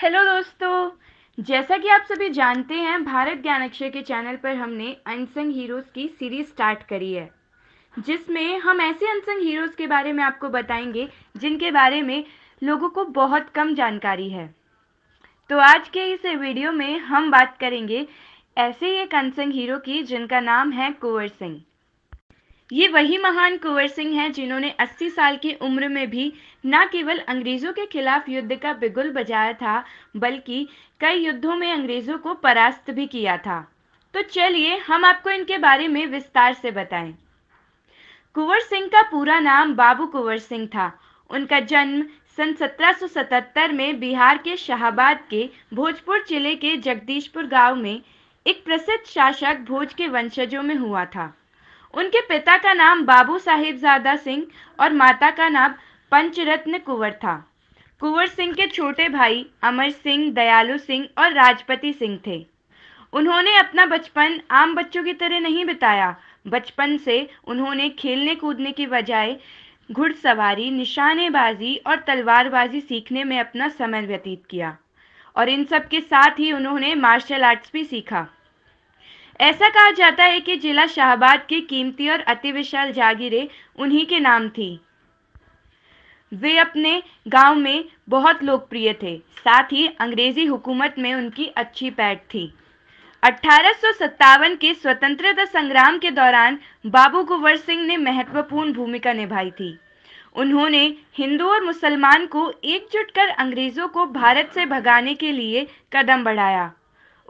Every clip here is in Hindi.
हेलो दोस्तों जैसा कि आप सभी जानते हैं भारत ज्ञान अक्षर के चैनल पर हमने अनसंग हीरोज़ की सीरीज स्टार्ट करी है जिसमें हम ऐसे अनसंग हीरोज़ के बारे में आपको बताएंगे जिनके बारे में लोगों को बहुत कम जानकारी है तो आज के इस वीडियो में हम बात करेंगे ऐसे एक अनसंग हीरो की जिनका नाम है कुंवर सिंह ये वही महान कुंवर सिंह हैं जिन्होंने 80 साल की उम्र में भी न केवल अंग्रेजों के खिलाफ युद्ध का बिगुल बजाया था बल्कि कई युद्धों में अंग्रेजों को परास्त भी किया था तो चलिए हम आपको इनके बारे में विस्तार से बताएं कुंवर सिंह का पूरा नाम बाबू कुंवर सिंह था उनका जन्म सन 1777 में बिहार के शाहबाद के भोजपुर जिले के जगदीशपुर गांव में एक प्रसिद्ध शासक भोज के वंशजों में हुआ था उनके पिता का नाम बाबू ज़ादा सिंह और माता का नाम पंचरत्न कुंवर था कुंवर सिंह के छोटे भाई अमर सिंह दयालु सिंह और राजपति सिंह थे उन्होंने अपना बचपन आम बच्चों की तरह नहीं बिताया बचपन से उन्होंने खेलने कूदने की बजाय घुड़सवारी निशानेबाजी और तलवारबाजी सीखने में अपना समय व्यतीत किया और इन सब के साथ ही उन्होंने मार्शल आर्ट्स भी सीखा ऐसा कहा जाता है कि जिला शाहबाद की कीमती और अति विशाल जागीरें उन्हीं के नाम थी वे अपने गांव में बहुत लोकप्रिय थे साथ ही अंग्रेजी हुकूमत में उनकी अच्छी पैठ थी अठारह के स्वतंत्रता संग्राम के दौरान बाबू कुंवर सिंह ने महत्वपूर्ण भूमिका निभाई थी उन्होंने हिंदू और मुसलमान को एकजुट कर अंग्रेज़ों को भारत से भगाने के लिए कदम बढ़ाया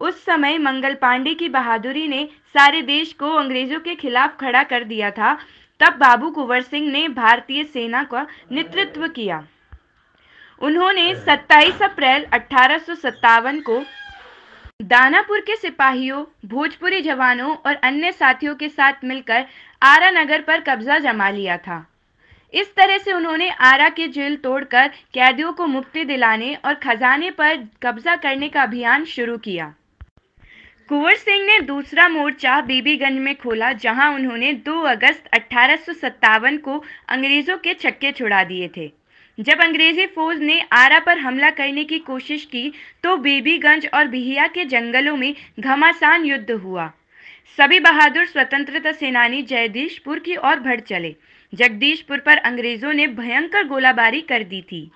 उस समय मंगल पांडे की बहादुरी ने सारे देश को अंग्रेजों के खिलाफ खड़ा कर दिया था तब बाबू कुंवर सिंह ने भारतीय सेना का नेतृत्व किया उन्होंने 27 अप्रैल अठारह को दानापुर के सिपाहियों भोजपुरी जवानों और अन्य साथियों के साथ मिलकर आरा नगर पर कब्जा जमा लिया था इस तरह से उन्होंने आरा के जेल तोड़कर कैदियों को मुक्ति दिलाने और खजाने पर कब्जा करने का अभियान शुरू किया कुंवर सिंह ने दूसरा मोर्चा बीबीगंज में खोला जहां उन्होंने 2 अगस्त अठारह को अंग्रेज़ों के छक्के छुड़ा दिए थे जब अंग्रेजी फौज ने आरा पर हमला करने की कोशिश की तो बीबीगंज और बिहिया के जंगलों में घमासान युद्ध हुआ सभी बहादुर स्वतंत्रता सेनानी जयदीशपुर की ओर बढ़ चले जगदीशपुर पर अंग्रेज़ों ने भयंकर गोलाबारी कर दी थी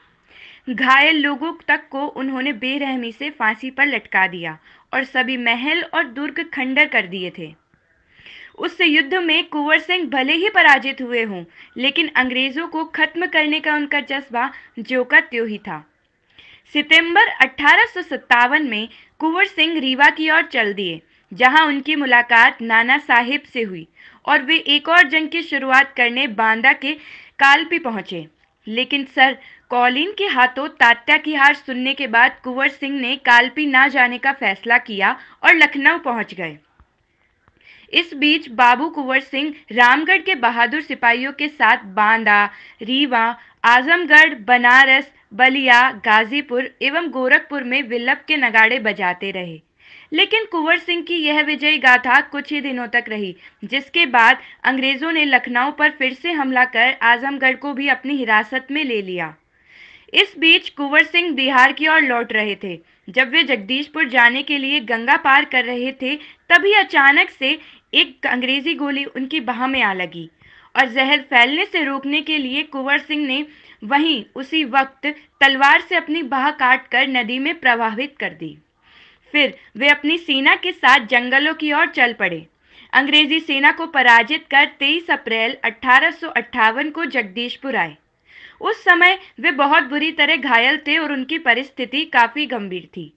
घायल लोगों तक को उन्होंने बेरहमी से फांसी पर लटका दिया और सभी महल और दुर्ग खंडर कर दिए थे उस युद्ध में कुंवर सिंह भले ही पराजित हुए हों लेकिन अंग्रेजों को खत्म करने का उनका जज्बा ज्यो का त्यो ही था सितंबर अठारह में कुंवर सिंह रीवा की ओर चल दिए जहां उनकी मुलाकात नाना साहिब से हुई और वे एक और जंग की शुरुआत करने बांदा के कालपी पहुंचे लेकिन सर कॉलिन के हाथों तात्या की हार सुनने के बाद कुंवर सिंह ने कालपी ना जाने का फैसला किया और लखनऊ पहुंच गए इस बीच बाबू कुंवर सिंह रामगढ़ के बहादुर सिपाहियों के साथ बांदा रीवा आजमगढ़ बनारस बलिया गाजीपुर एवं गोरखपुर में विल्लभ के नगाड़े बजाते रहे लेकिन कुंवर सिंह की यह विजयी गाथा कुछ ही दिनों तक रही जिसके बाद अंग्रेज़ों ने लखनऊ पर फिर से हमला कर आजमगढ़ को भी अपनी हिरासत में ले लिया इस बीच कुंवर सिंह बिहार की ओर लौट रहे थे जब वे जगदीशपुर जाने के लिए गंगा पार कर रहे थे तभी अचानक से एक अंग्रेजी गोली उनकी बाह में आ लगी और जहर फैलने से रोकने के लिए कुंवर सिंह ने वहीं उसी वक्त तलवार से अपनी बाह काट कर नदी में प्रवाहित कर दी फिर वे अपनी सेना के साथ जंगलों की ओर चल पड़े अंग्रेजी सेना को पराजित कर 23 अप्रैल अठारह को जगदीशपुर आए उस समय वे बहुत बुरी तरह घायल थे और उनकी परिस्थिति काफी गंभीर थी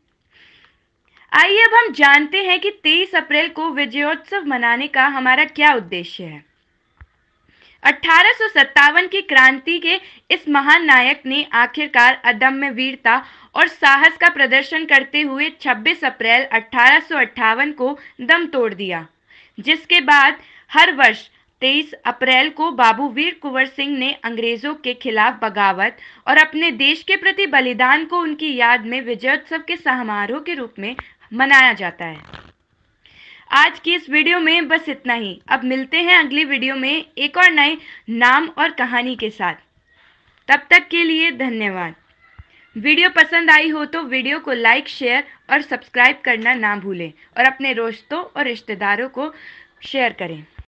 आइए अब हम जानते हैं कि 23 अप्रैल को विजयोत्सव मनाने का हमारा क्या उद्देश्य है अठारह की क्रांति के इस महान नायक ने आखिरकार अदम्य वीरता और साहस का प्रदर्शन करते हुए 26 अप्रैल अठारह को दम तोड़ दिया जिसके बाद हर वर्ष 23 अप्रैल को बाबू वीर कुंवर सिंह ने अंग्रेजों के खिलाफ बगावत और अपने देश के प्रति बलिदान को उनकी याद में विजयोत्सव के समारोह के रूप में मनाया जाता है आज की इस वीडियो में बस इतना ही अब मिलते हैं अगली वीडियो में एक और नए नाम और कहानी के साथ तब तक के लिए धन्यवाद वीडियो पसंद आई हो तो वीडियो को लाइक शेयर और सब्सक्राइब करना ना भूलें और अपने दोस्तों और रिश्तेदारों को शेयर करें